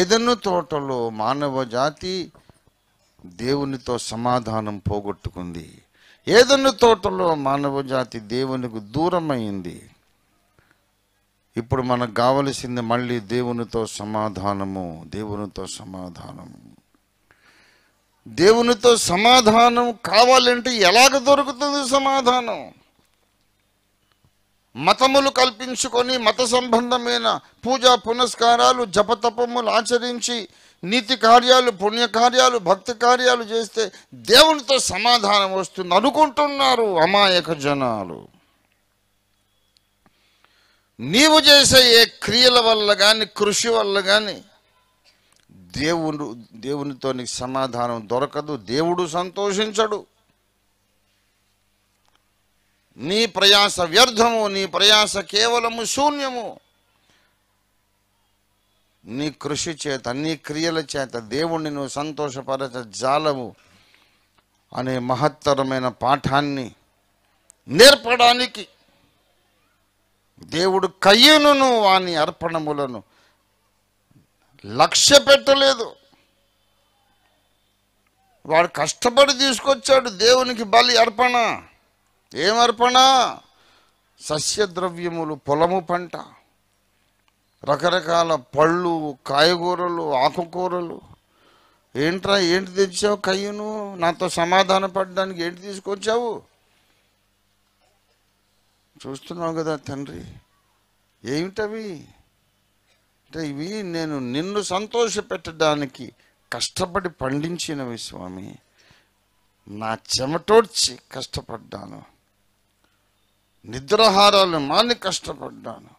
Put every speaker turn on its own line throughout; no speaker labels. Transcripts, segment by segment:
ఏదన్నో తోటలో మానవ జాతి దేవునితో సమాధానం పోగొట్టుకుంది ఏదన్న తోటలో మానవ జాతి దేవునికి దూరమైంది ఇప్పుడు మనకు కావలసింది మళ్ళీ దేవునితో సమాధానము దేవునితో సమాధానము దేవునితో సమాధానం కావాలంటే ఎలాగ దొరుకుతుంది సమాధానం మతములు కల్పించుకొని మత సంబంధమైన పూజా పునస్కారాలు జపతపములు ఆచరించి నీతి కార్యాలు పుణ్యకార్యాలు భక్తి కార్యాలు చేస్తే దేవునితో సమాధానం వస్తుంది అనుకుంటున్నారు అమాయక జనాలు నీవు చేసే ఏ క్రియల వల్ల కానీ కృషి వల్ల కానీ దేవుడు దేవునితో నీకు సమాధానం దొరకదు దేవుడు సంతోషించడు నీ ప్రయాస వ్యర్థము నీ ప్రయాస కేవలము శూన్యము నీ కృషి చేత నీ క్రియల చేత దేవుణ్ణి నువ్వు సంతోషపరచ జాలవు అనే మహత్తరమైన పాఠాన్ని నేర్పడానికి దేవుడు కయ్యను వాని అర్పణములను లక్ష్య పెట్టలేదు వాడు కష్టపడి తీసుకొచ్చాడు దేవునికి బలి అర్పణ ఏమర్పణ సస్యద్రవ్యములు పొలము పంట రకరకాల పళ్ళు కాయగూరలు ఆకుకూరలు ఏంట్రా ఏంటి తెచ్చావు కయ్యను నాతో సమాధాన పడడానికి ఏంటి తీసుకొచ్చావు చూస్తున్నావు కదా తండ్రి ఏమిటవి అంటే ఇవి నేను నిన్ను సంతోషపెట్టడానికి కష్టపడి పండించినవి స్వామి నా చెమటోడ్చి కష్టపడ్డాను నిద్రాహారాలు మాని కష్టపడ్డాను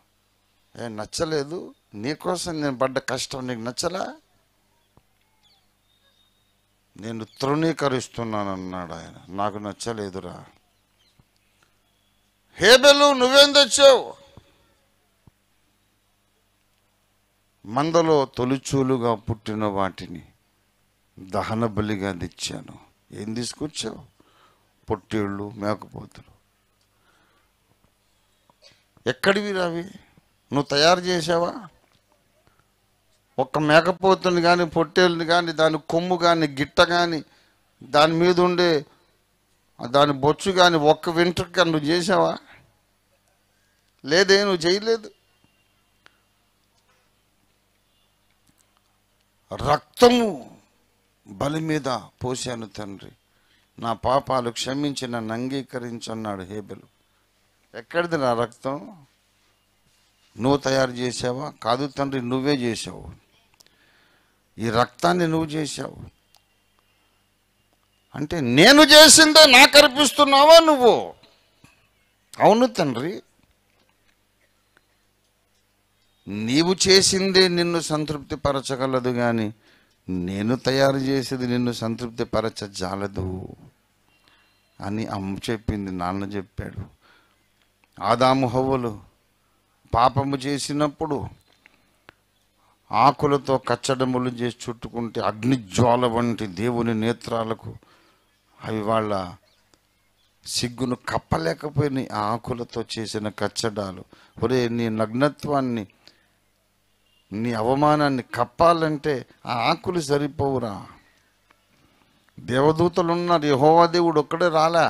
ఏం నచ్చలేదు నీకోసం నేను పడ్డ కష్టం నీకు నచ్చలా నేను అన్నాడు ఆయన నాకు నచ్చలేదురా హేబెలు నువ్వేం తెచ్చావు మందలో తొలిచూలుగా పుట్టిన వాటిని దహన బలిగా తెచ్చాను ఏం తీసుకొచ్చావు పొట్టేళ్ళు మేకపోతులు ఎక్కడివి రావి నువ్వు తయారు చేసావా ఒక్క మేకపోతుని కానీ పొట్టేలుని కానీ దాని కొమ్ము కానీ గిట్ట కానీ దాని మీద ఉండే దాని బొచ్చు కానీ ఒక్క వెంట్రుక కానీ నువ్వు చేసావా లేదే నువ్వు చేయలేదు రక్తము బలి మీద పోశాను తండ్రి నా పాపాలు క్షమించిన అంగీకరించన్నాడు హేబెలు ఎక్కడిది నా రక్తం నువ్వు తయారు చేసావా కాదు తండ్రి నువ్వే చేసావు ఈ రక్తాన్ని నువ్వు చేసావు అంటే నేను చేసిందే నాకు అర్పిస్తున్నావా నువ్వు అవును తండ్రి నీవు చేసిందే నిన్ను సంతృప్తి పరచగలదు కానీ నేను తయారు చేసేది నిన్ను సంతృప్తి పరచజాలదు అని అమ్మ చెప్పింది నాన్న చెప్పాడు ఆదాము హవ్వులు పాపము చేసినప్పుడు ఆకులతో కచ్చడములు చేసి చుట్టుకుంటే అగ్నిజ్వాల వంటి దేవుని నేత్రాలకు అవి వాళ్ళ సిగ్గును కప్పలేకపోయిన ఆకులతో చేసిన కచ్చడాలు ఒరే నీ నగ్నత్వాన్ని నీ అవమానాన్ని కప్పాలంటే ఆ ఆకులు సరిపోవురా దేవదూతలున్నారు యహోవా దేవుడు ఒక్కడే రాలా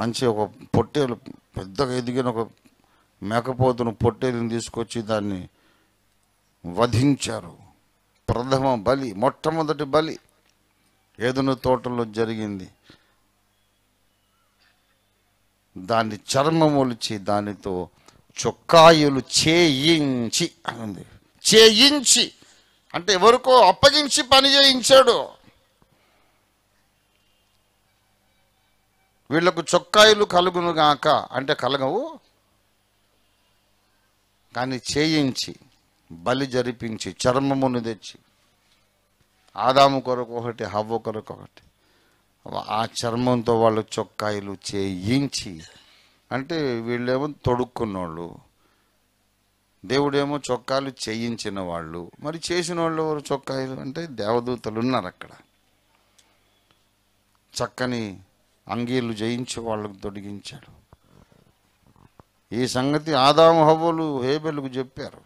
మంచి ఒక పొట్టేలు పెద్దగా ఎదిగిన ఒక మేకపోతును పొట్టేలుని తీసుకొచ్చి దాన్ని వధించారు ప్రథమ బలి మొట్టమొదటి బలి ఏదైనా తోటలో జరిగింది దాన్ని చర్మములిచి దానితో చొక్కాయులు చేయించి అని ఉంది చేయించి అంటే ఎవరికో అప్పగించి పని చేయించాడు వీళ్లకు చొక్కాయిలు కలుగునుగాక అంటే కలగవు కానీ చేయించి బలి జరిపించి చర్మమును తెచ్చి ఆదాము కొరకు ఒకటి హవ్వ కొరకు ఒకటి ఆ చర్మంతో వాళ్ళు చొక్కాయిలు చేయించి అంటే వీళ్ళేమో తొడుక్కున్నోళ్ళు దేవుడేమో చొక్కాలు చేయించిన వాళ్ళు మరి చేసిన వాళ్ళు ఎవరు చొక్కాయిలు అంటే దేవదూతలు ఉన్నారు అక్కడ చక్కని అంగీలు జయించి వాళ్ళకు తొడిగించాడు ఈ సంగతి ఆదాము హవ్వలు హేబెల్కు చెప్పారు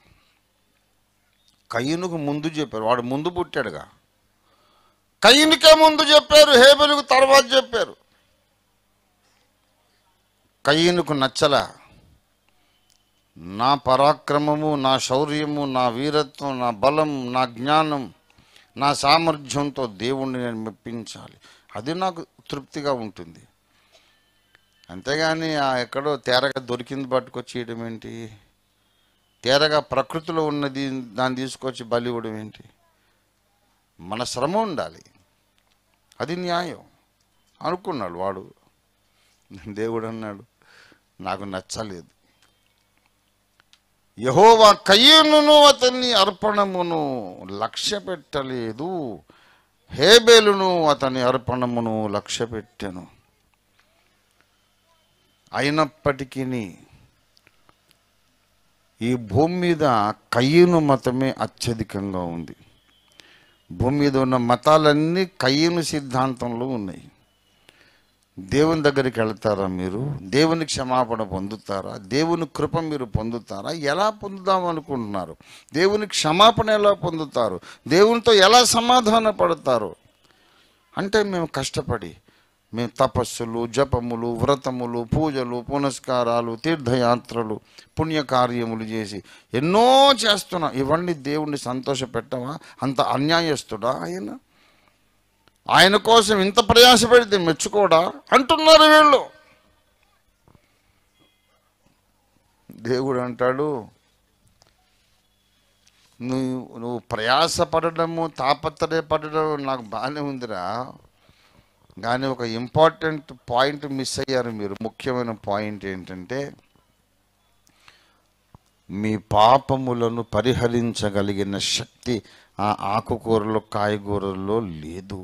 కయ్యనుకు ముందు చెప్పారు వాడు ముందు పుట్టాడుగా కయ్యనికే ముందు చెప్పారు హేబెలుకు తర్వాత చెప్పారు కయ్యనుకు నచ్చల నా పరాక్రమము నా శౌర్యము నా వీరత్వం నా బలం నా జ్ఞానం నా సామర్థ్యంతో దేవుణ్ణి నేను మెప్పించాలి అది నాకు తృప్తిగా ఉంటుంది అంతేగాని ఎక్కడో తేరగా దొరికింది పట్టుకొచ్చి ఇవ్వడం ఏంటి తేరగా ప్రకృతిలో ఉన్నది దాన్ని తీసుకొచ్చి బలి ఇవ్వడం ఏంటి మన శ్రమ ఉండాలి అది న్యాయం అనుకున్నాడు వాడు దేవుడు అన్నాడు నాకు నచ్చలేదు యహోవా కయ్యను అతన్ని అర్పణమును లక్ష్య పెట్టలేదు హేబేలును అతని అర్పణమును పెట్టాను అయినప్పటికీ ఈ భూమి మీద కయ్యను మతమే అత్యధికంగా ఉంది భూమి మీద ఉన్న మతాలన్నీ కయ్యను సిద్ధాంతంలో ఉన్నాయి దేవుని దగ్గరికి వెళ్తారా మీరు దేవుని క్షమాపణ పొందుతారా దేవుని కృప మీరు పొందుతారా ఎలా పొందుదాం అనుకుంటున్నారు దేవుని క్షమాపణ ఎలా పొందుతారు దేవునితో ఎలా సమాధాన పడతారు అంటే మేము కష్టపడి మేము తపస్సులు జపములు వ్రతములు పూజలు పునస్కారాలు తీర్థయాత్రలు పుణ్యకార్యములు చేసి ఎన్నో చేస్తున్నాం ఇవన్నీ దేవుణ్ణి సంతోషపెట్టవా అంత అన్యాయస్తుడా ఆయన ఆయన కోసం ఇంత ప్రయాసపెడితే మెచ్చుకోడా అంటున్నారు వీళ్ళు దేవుడు అంటాడు నువ్వు నువ్వు ప్రయాసపడము తాపత్రయపడడం నాకు బాగానే ఉందిరా కానీ ఒక ఇంపార్టెంట్ పాయింట్ మిస్ అయ్యారు మీరు ముఖ్యమైన పాయింట్ ఏంటంటే మీ పాపములను పరిహరించగలిగిన శక్తి ఆ ఆకుకూరలో కాయగూరల్లో లేదు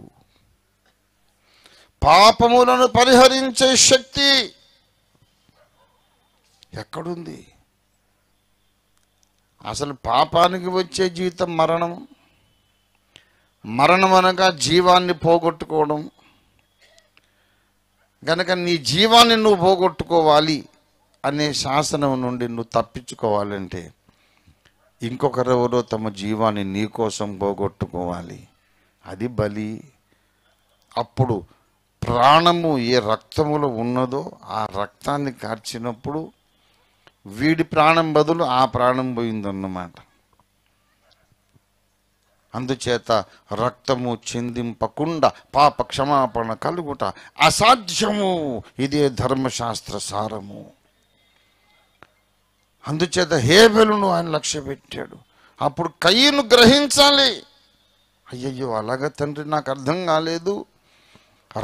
పాపములను పరిహరించే శక్తి ఎక్కడుంది అసలు పాపానికి వచ్చే జీవితం మరణం మరణం అనగా జీవాన్ని పోగొట్టుకోవడం గనక నీ జీవాన్ని నువ్వు పోగొట్టుకోవాలి అనే శాసనం నుండి నువ్వు తప్పించుకోవాలంటే ఇంకొకరెవరో తమ జీవాన్ని నీ కోసం పోగొట్టుకోవాలి అది బలి అప్పుడు ప్రాణము ఏ రక్తములో ఉన్నదో ఆ రక్తాన్ని కార్చినప్పుడు వీడి ప్రాణం బదులు ఆ ప్రాణం పోయిందన్నమాట అందుచేత రక్తము చెందింపకుండా పాప క్షమాపణ కలుగుట అసాధ్యము ఇదే ధర్మశాస్త్ర సారము అందుచేత హేబెలును ఆయన లక్ష్య పెట్టాడు అప్పుడు కయ్యను గ్రహించాలి అయ్యయ్యో అలాగా తండ్రి నాకు అర్థం కాలేదు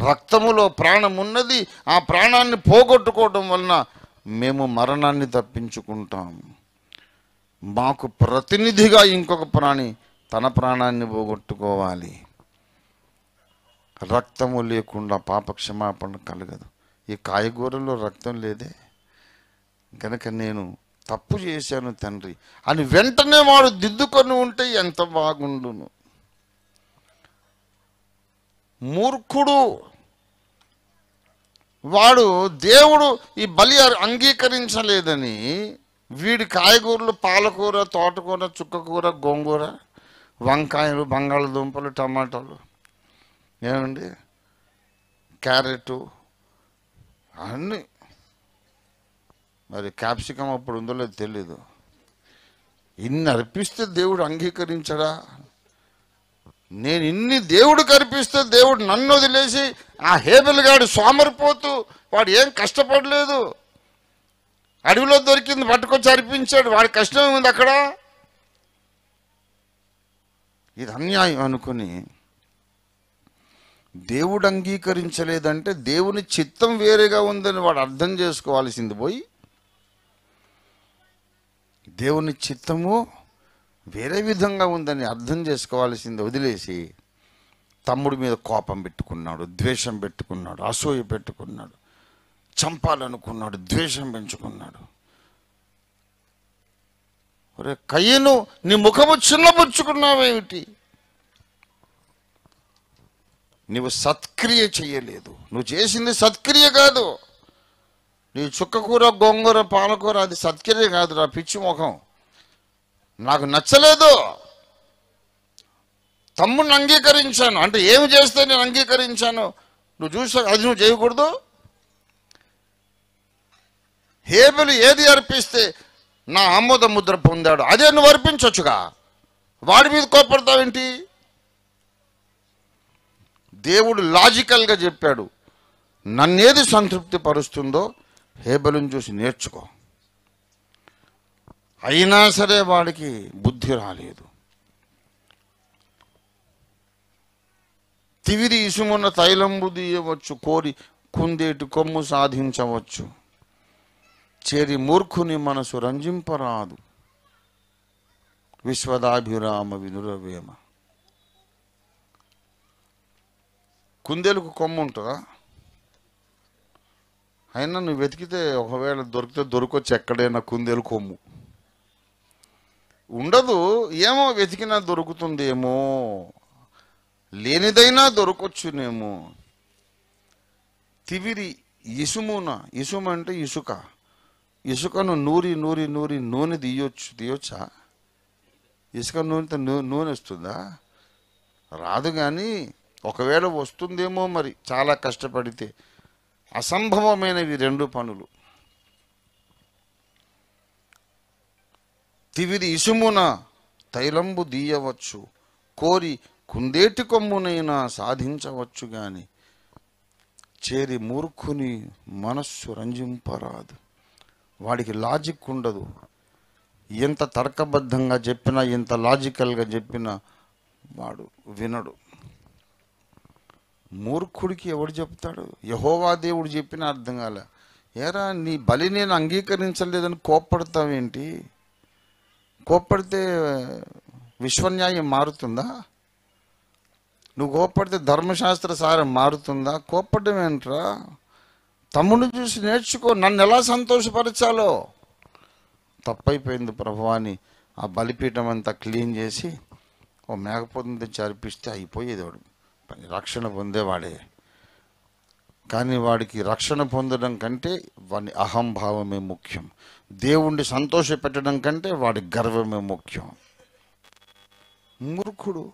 రక్తములో ప్రాణం ఉన్నది ఆ ప్రాణాన్ని పోగొట్టుకోవడం వలన మేము మరణాన్ని తప్పించుకుంటాం మాకు ప్రతినిధిగా ఇంకొక ప్రాణి తన ప్రాణాన్ని పోగొట్టుకోవాలి రక్తము లేకుండా పాపక్షమాపణ కలగదు ఈ కాయగూరలో రక్తం లేదే కనుక నేను తప్పు చేశాను తండ్రి అని వెంటనే వాడు దిద్దుకొని ఉంటే ఎంత బాగుండును మూర్ఖుడు వాడు దేవుడు ఈ బలి అంగీకరించలేదని వీడి కాయగూరలు పాలకూర తోటకూర చుక్కకూర గోంగూర వంకాయలు బంగాళదుంపలు టమాటాలు ఏమండి క్యారెట్ అన్నీ మరి క్యాప్సికం అప్పుడు ఉందో లేదు తెలీదు ఇన్ని అర్పిస్తే దేవుడు అంగీకరించడా నేను ఇన్ని దేవుడు కనిపిస్తే దేవుడు నన్ను వదిలేసి ఆ హేబెల్ సోమరిపోతూ వాడు ఏం కష్టపడలేదు అడవిలో దొరికింది పట్టుకొచ్చి అర్పించాడు వాడి కష్టం ఉంది అక్కడ ఇది అన్యాయం అనుకుని దేవుడు అంగీకరించలేదంటే దేవుని చిత్తం వేరేగా ఉందని వాడు అర్థం చేసుకోవాల్సింది పోయి దేవుని చిత్తము వేరే విధంగా ఉందని అర్థం చేసుకోవాల్సింది వదిలేసి తమ్ముడి మీద కోపం పెట్టుకున్నాడు ద్వేషం పెట్టుకున్నాడు అసూయ పెట్టుకున్నాడు చంపాలనుకున్నాడు ద్వేషం పెంచుకున్నాడు ఒరే కయ్యను నీ ముఖము చిన్నపుచ్చుకున్నావేమిటి నువ్వు సత్క్రియ చేయలేదు నువ్వు చేసింది సత్క్రియ కాదు నీ చుక్కకూర గోంగూర పాలకూర అది సత్క్రియ కాదు రా పిచ్చి ముఖం నాకు నచ్చలేదు తమ్ముడిని అంగీకరించాను అంటే ఏమి చేస్తే నేను అంగీకరించాను నువ్వు చూసా అది నువ్వు చేయకూడదు హేబులు ఏది అర్పిస్తే నా ఆమోద ముద్ర పొందాడు అదే నువ్వు అర్పించవచ్చుగా వాడి మీద కోపడతావేంటి దేవుడు లాజికల్గా చెప్పాడు నన్నేది సంతృప్తి పరుస్తుందో హేబలను చూసి నేర్చుకో అయినా సరే వాడికి బుద్ధి రాలేదు తివిరి ఇసుమున్న తైలంబు దీయవచ్చు కోరి కుందేటి కొమ్ము సాధించవచ్చు చేరి మూర్ఖుని మనసు రంజింపరాదు విశ్వదాభిరామ వినురవేమ కుందేలకు కొమ్ము ఉంటుందా అయినా నువ్వు వెతికితే ఒకవేళ దొరికితే దొరకొచ్చు ఎక్కడైనా కుందేలు కొమ్ము ఉండదు ఏమో వెతికినా దొరుకుతుందేమో లేనిదైనా దొరకొచ్చునేమో తివిరి ఇసుమున ఇసుము అంటే ఇసుక ఇసుకను నూరి నూరి నూరి నూనె తీయొచ్చు తీయొచ్చా ఇసుక నూనెతో నూనె వస్తుందా రాదు కానీ ఒకవేళ వస్తుందేమో మరి చాలా కష్టపడితే అసంభవమైనవి రెండు పనులు తివిరి ఇసుమున తైలంబు దీయవచ్చు కోరి కుందేటి కొమ్మునైనా సాధించవచ్చు గాని చేరి మూర్ఖుని మనస్సు రంజింపరాదు వాడికి లాజిక్ ఉండదు ఎంత తర్కబద్ధంగా చెప్పినా ఎంత లాజికల్గా చెప్పినా వాడు వినడు మూర్ఖుడికి ఎవడు చెప్తాడు యహోవా దేవుడు చెప్పినా అర్థం కాలే ఏరా నీ బలి నేను అంగీకరించలేదని కోప్పడతావేంటి కోప్పడితే విశ్వన్యాయం మారుతుందా నువ్వు కోప్పడితే ధర్మశాస్త్ర సారం మారుతుందా కోప్పడం ఏంట్రా తమ్ముడు చూసి నేర్చుకో నన్ను ఎలా సంతోషపరచాలో తప్పైపోయింది ప్రభు అని ఆ బలిపీఠం అంతా క్లీన్ చేసి ఓ మేకపోతుంది చరిపిస్తే అయిపోయేది వాడు రక్షణ పొందేవాడే కానీ వాడికి రక్షణ పొందడం కంటే వాడి అహంభావమే ముఖ్యం దేవుణ్ణి పెట్టడం కంటే వాడి గర్వమే ముఖ్యం మూర్ఖుడు